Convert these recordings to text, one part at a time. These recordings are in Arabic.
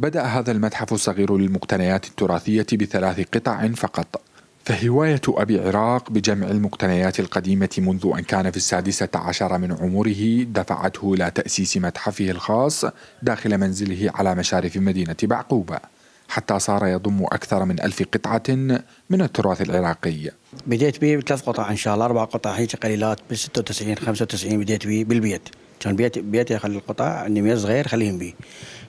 بدأ هذا المتحف الصغير للمقتنيات التراثية بثلاث قطع فقط فهواية أبي عراق بجمع المقتنيات القديمة منذ أن كان في السادسة عشر من عمره دفعته إلى تأسيس متحفه الخاص داخل منزله على مشارف مدينة بعقوبة حتى صار يضم أكثر من ألف قطعة من التراث العراقي بديت به بثلاث قطع إن شاء الله أربع قطع هيك قليلات بال 96 95 بديت به بالبيت كان بيتي بيتي أخلي القطع عندي ميز صغير خليهم به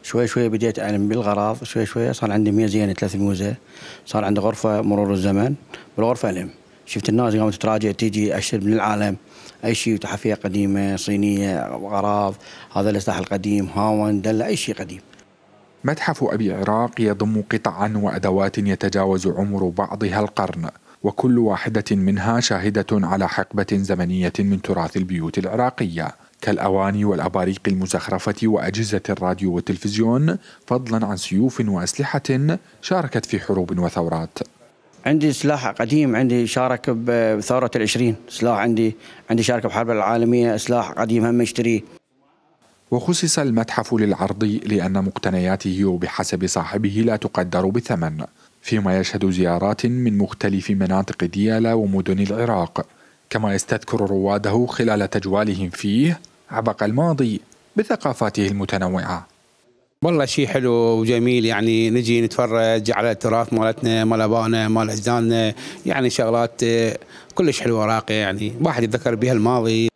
شوي شوي بديت اعلم بالغراض شوي شوي صار عندي مية زينه ثلاث ميوزه صار عندي غرفه مرور الزمن بالغرفه الم شفت الناس قامت تراجع تيجي اشتري من العالم اي شيء تحفيه قديمه صينيه غراض هذا السلاح القديم هاون دل اي شيء قديم متحف ابي عراق يضم قطعا وادوات يتجاوز عمر بعضها القرن وكل واحده منها شاهده على حقبه زمنيه من تراث البيوت العراقيه كالأواني والأباريق المزخرفة وأجهزة الراديو والتلفزيون فضلا عن سيوف وأسلحة شاركت في حروب وثورات عندي سلاح قديم عندي شارك بثورة العشرين سلاح عندي عندي شارك بحرب العالمية سلاح قديم هم اشتريه وخصص المتحف للعرض لأن مقتنياته وبحسب صاحبه لا تقدر بثمن فيما يشهد زيارات من مختلف مناطق ديالا ومدن العراق كما يستذكر رواده خلال تجوالهم فيه عبق الماضي بثقافاته المتنوعة والله شيء حلو وجميل يعني نجي نتفرج على التراث مالتنا مال ابائنا مال اجدادنا يعني شغلات كلش حلوه راقيه يعني واحد يتذكر بها الماضي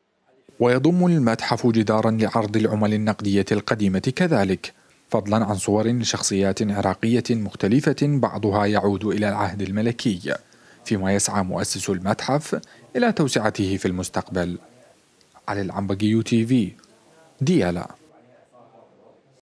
ويضم المتحف جدارا لعرض العمل النقديه القديمه كذلك فضلا عن صور لشخصيات عراقيه مختلفه بعضها يعود الى العهد الملكي فيما يسعى مؤسس المتحف الى توسعته في المستقبل على العنبقيو تي في ديالا